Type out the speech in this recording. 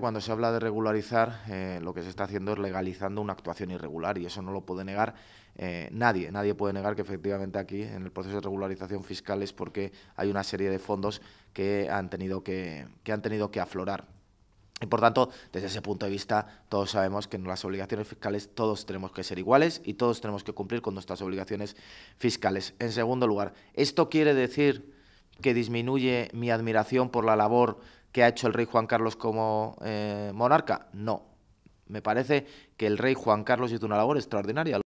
Cuando se habla de regularizar, eh, lo que se está haciendo es legalizando una actuación irregular y eso no lo puede negar eh, nadie. Nadie puede negar que efectivamente aquí, en el proceso de regularización fiscal, es porque hay una serie de fondos que han tenido que, que, han tenido que aflorar. Y por tanto, desde ese punto de vista, todos sabemos que en las obligaciones fiscales todos tenemos que ser iguales y todos tenemos que cumplir con nuestras obligaciones fiscales. En segundo lugar, ¿esto quiere decir que disminuye mi admiración por la labor ¿Qué ha hecho el rey Juan Carlos como eh, monarca? No. Me parece que el rey Juan Carlos hizo una labor extraordinaria.